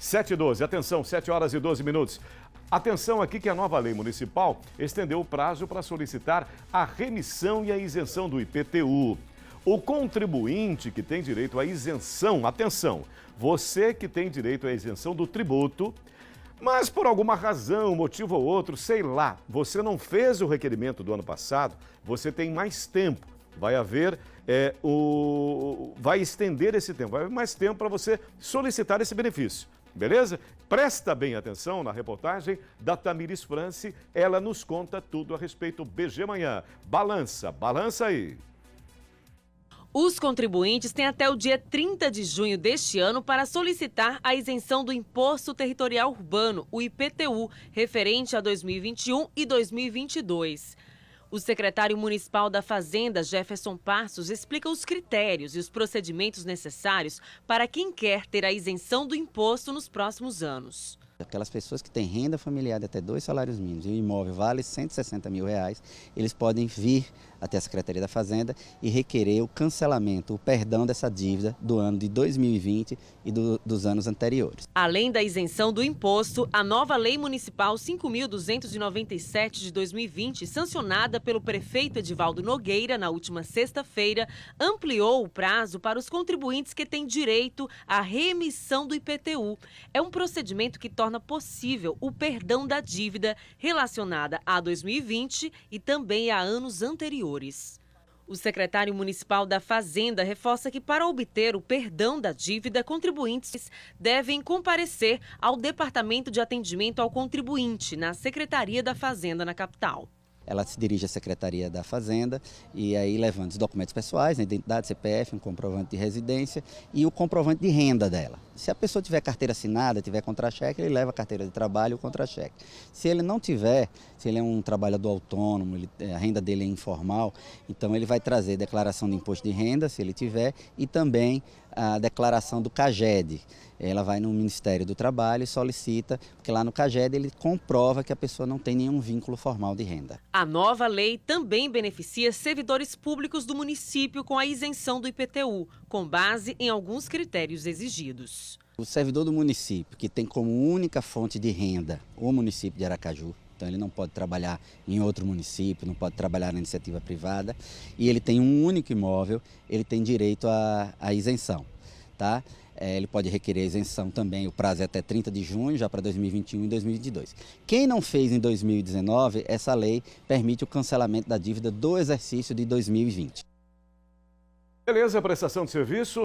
7 e 12, atenção, 7 horas e 12 minutos. Atenção aqui que a nova lei municipal estendeu o prazo para solicitar a remissão e a isenção do IPTU. O contribuinte que tem direito à isenção, atenção, você que tem direito à isenção do tributo, mas por alguma razão, motivo ou outro, sei lá, você não fez o requerimento do ano passado, você tem mais tempo. Vai haver é, o. Vai estender esse tempo, vai haver mais tempo para você solicitar esse benefício. Beleza? Presta bem atenção na reportagem da Tamires France. Ela nos conta tudo a respeito. BG Manhã. Balança, balança aí. Os contribuintes têm até o dia 30 de junho deste ano para solicitar a isenção do Imposto Territorial Urbano, o IPTU, referente a 2021 e 2022. O secretário municipal da Fazenda, Jefferson Passos, explica os critérios e os procedimentos necessários para quem quer ter a isenção do imposto nos próximos anos. Aquelas pessoas que têm renda familiar de até dois salários mínimos e o imóvel vale 160 mil reais, eles podem vir até a Secretaria da Fazenda e requerer o cancelamento, o perdão dessa dívida do ano de 2020 e do, dos anos anteriores. Além da isenção do imposto, a nova Lei Municipal 5.297 de 2020, sancionada pelo prefeito Edivaldo Nogueira na última sexta-feira, ampliou o prazo para os contribuintes que têm direito à remissão do IPTU. É um procedimento que torna possível o perdão da dívida relacionada a 2020 e também a anos anteriores. O secretário municipal da Fazenda reforça que, para obter o perdão da dívida, contribuintes devem comparecer ao Departamento de Atendimento ao Contribuinte, na Secretaria da Fazenda, na capital ela se dirige à Secretaria da Fazenda e aí levando os documentos pessoais, a né, identidade, CPF, um comprovante de residência e o comprovante de renda dela. Se a pessoa tiver carteira assinada, tiver contra-cheque, ele leva a carteira de trabalho e o contra-cheque. Se ele não tiver, se ele é um trabalhador autônomo, ele, eh, a renda dele é informal, então ele vai trazer declaração de imposto de renda, se ele tiver, e também a declaração do CAGED. Ela vai no Ministério do Trabalho e solicita, porque lá no CAGED ele comprova que a pessoa não tem nenhum vínculo formal de renda. A nova lei também beneficia servidores públicos do município com a isenção do IPTU, com base em alguns critérios exigidos. O servidor do município, que tem como única fonte de renda o município de Aracaju, então ele não pode trabalhar em outro município, não pode trabalhar na iniciativa privada. E ele tem um único imóvel, ele tem direito à, à isenção. Tá? É, ele pode requerer isenção também, o prazo é até 30 de junho, já para 2021 e 2022. Quem não fez em 2019, essa lei permite o cancelamento da dívida do exercício de 2020. Beleza, prestação de serviço.